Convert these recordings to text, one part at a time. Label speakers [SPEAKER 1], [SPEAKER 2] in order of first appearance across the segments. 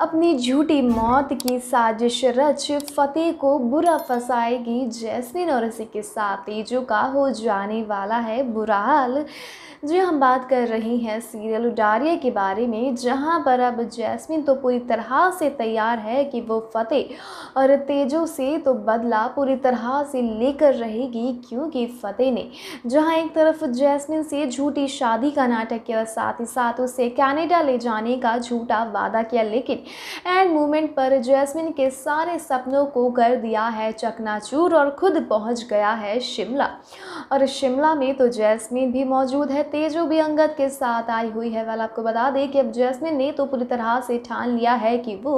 [SPEAKER 1] अपनी झूठी मौत की साजिश रच फतेह को बुरा फंसाएगी जैस्मिन और इसी के साथ तेजू का हो जाने वाला है बुरा हाल जी हाँ, हम बात कर रही हैं सीरियल उडारिया के बारे में जहां पर अब जैस्मिन तो पूरी तरह से तैयार है कि वो फ़तेह और तेजो से तो बदला पूरी तरह से लेकर रहेगी क्योंकि फ़तेह ने जहां एक तरफ जैस्मिन से झूठी शादी का नाटक किया साथ ही साथ उसे कैनेडा ले जाने का झूठा वादा किया लेकिन एंड मोमेंट पर जैसमिन के सारे सपनों को कर दिया है चकनाचूर और खुद पहुंच गया है शिमला और शिमला में तो जैसमिन भी मौजूद है तेजो भी अंगद के साथ आई हुई है वाला आपको बता दें कि अब जैस्मिन ने तो पूरी तरह से ठान लिया है कि वो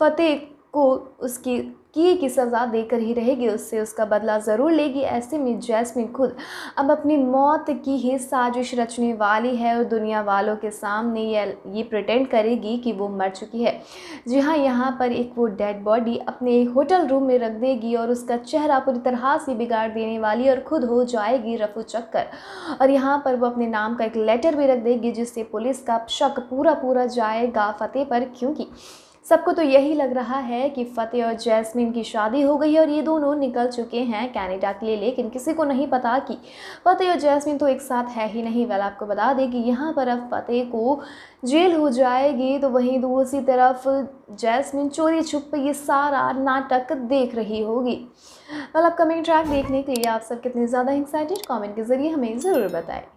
[SPEAKER 1] फतेह को उसकी किए की सज़ा देकर ही रहेगी उससे उसका बदला ज़रूर लेगी ऐसे में जैस्मिन खुद अब अपनी मौत की ही साजिश रचने वाली है और दुनिया वालों के सामने ये ये प्रटेंड करेगी कि वो मर चुकी है जी हाँ यहाँ पर एक वो डेड बॉडी अपने होटल रूम में रख देगी और उसका चेहरा पूरी तरह से बिगाड़ देने वाली और खुद हो जाएगी रफू चक्कर और यहाँ पर वो अपने नाम का एक लेटर भी रख देगी जिससे पुलिस का शक पूरा पूरा जाएगा फतेह पर क्योंकि सबको तो यही लग रहा है कि फ़तेह और जैस्मिन की शादी हो गई है और ये दोनों निकल चुके हैं कैनेडा के लिए लेकिन किसी को नहीं पता कि फ़तेह और जैस्मिन तो एक साथ है ही नहीं वेल आपको बता दें कि यहाँ पर अब फ़तेह को जेल हो जाएगी तो वहीं दूसरी तरफ जैस्मिन चोरी छुप ये सारा नाटक देख रही होगी वेल अपकमिंग ट्रैक देखने के लिए आप सब कितने ज़्यादा एक्साइटेड कॉमेंट के ज़रिए हमें ज़रूर बताएं